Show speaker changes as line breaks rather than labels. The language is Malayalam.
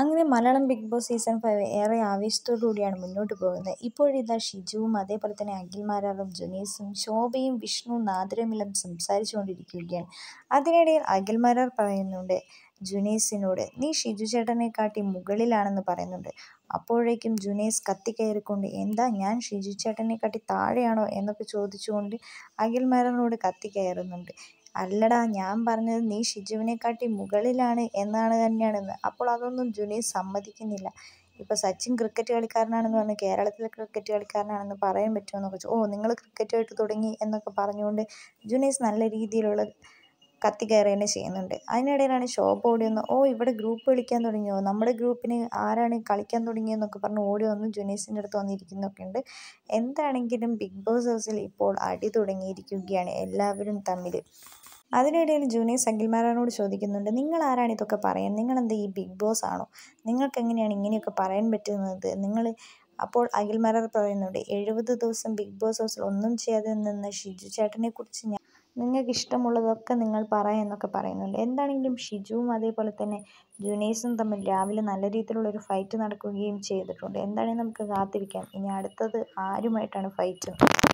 അങ്ങനെ Malayalam Big Boss season five ഏറെ ആവേശത്തോടുകൂടിയാണ് മുന്നോട്ട് പോകുന്നത് ഇപ്പോഴിതാ ഷിജുവും അതേപോലെ തന്നെ അഖിൽമാരാറും ജുനീസും ശോഭയും വിഷ്ണു നാദിരമിലും സംസാരിച്ചുകൊണ്ടിരിക്കുകയാണ് അതിനിടയിൽ അഖിൽമാരാർ പറയുന്നുണ്ട് ജുനീസിനോട് നീ ഷിജു കാട്ടി മുകളിലാണെന്ന് പറയുന്നുണ്ട് അപ്പോഴേക്കും ജുനേസ് കത്തിക്കയറിക്കൊണ്ട് എന്താ ഞാൻ ഷിജു കാട്ടി താഴെയാണോ എന്നൊക്കെ ചോദിച്ചുകൊണ്ട് അഖിൽമാരാറിനോട് കത്തിക്കയറുന്നുണ്ട് അല്ലടാ ഞാൻ പറഞ്ഞത് നീ ഷിജുവിനെക്കാട്ടി മുകളിലാണ് എന്നാണ് തന്നെയാണെന്ന് അപ്പോൾ അതൊന്നും ജുനീസ് സമ്മതിക്കുന്നില്ല ഇപ്പൊ സച്ചിൻ ക്രിക്കറ്റ് കളിക്കാരനാണെന്ന് പറഞ്ഞ് കേരളത്തിലെ ക്രിക്കറ്റ് കളിക്കാരനാണെന്ന് പറയാൻ പറ്റുമോ എന്നൊക്കെ ഓ നിങ്ങൾ ക്രിക്കറ്റുമായിട്ട് തുടങ്ങി എന്നൊക്കെ പറഞ്ഞുകൊണ്ട് ജുനീസ് നല്ല രീതിയിലുള്ള കത്തി കയറുകയാണ് ചെയ്യുന്നുണ്ട് അതിനിടയിലാണ് ഷോപ്പ് ഓടി വന്ന് ഓ ഇവിടെ ഗ്രൂപ്പ് കളിക്കാൻ തുടങ്ങിയോ നമ്മുടെ ഗ്രൂപ്പിന് ആരാണ് കളിക്കാൻ തുടങ്ങിയെന്നൊക്കെ പറഞ്ഞ് ഓടി വന്ന് ജുനീസിൻ്റെ അടുത്ത് വന്നിരിക്കുന്നൊക്കെ ഉണ്ട് എന്താണെങ്കിലും ബിഗ് ബോസ് ഹൗസിൽ ഇപ്പോൾ അടി തുടങ്ങിയിരിക്കുകയാണ് എല്ലാവരും തമ്മിൽ അതിനിടയിൽ ജൂനിയർ സഖിൽമാരാനോട് ചോദിക്കുന്നുണ്ട് നിങ്ങൾ ആരാണ് ഇതൊക്കെ പറയാൻ നിങ്ങളെന്താ ഈ ബിഗ് ബോസ് ആണോ നിങ്ങൾക്ക് എങ്ങനെയാണ് ഇങ്ങനെയൊക്കെ പറയാൻ പറ്റുന്നത് നിങ്ങൾ അപ്പോൾ അഖിൽമാരാർ പറയുന്നുണ്ട് എഴുപത് ദിവസം ബിഗ് ബോസ് ഹൗസിൽ ഒന്നും ചെയ്യാതെ നിന്ന ഷിജു ചേട്ടനെ കുറിച്ച് ഞാൻ നിങ്ങൾക്ക് ഇഷ്ടമുള്ളതൊക്കെ നിങ്ങൾ പറയെന്നൊക്കെ പറയുന്നുണ്ട് എന്താണെങ്കിലും ഷിജുവും അതേപോലെ തന്നെ ജുനേസും തമ്മിൽ രാവിലെ നല്ല രീതിയിലുള്ളൊരു ഫൈറ്റ് നടക്കുകയും ചെയ്തിട്ടുണ്ട് എന്താണെങ്കിലും നമുക്ക് കാത്തിരിക്കാം ഇനി അടുത്തത് ആരുമായിട്ടാണ് ഫൈറ്റ്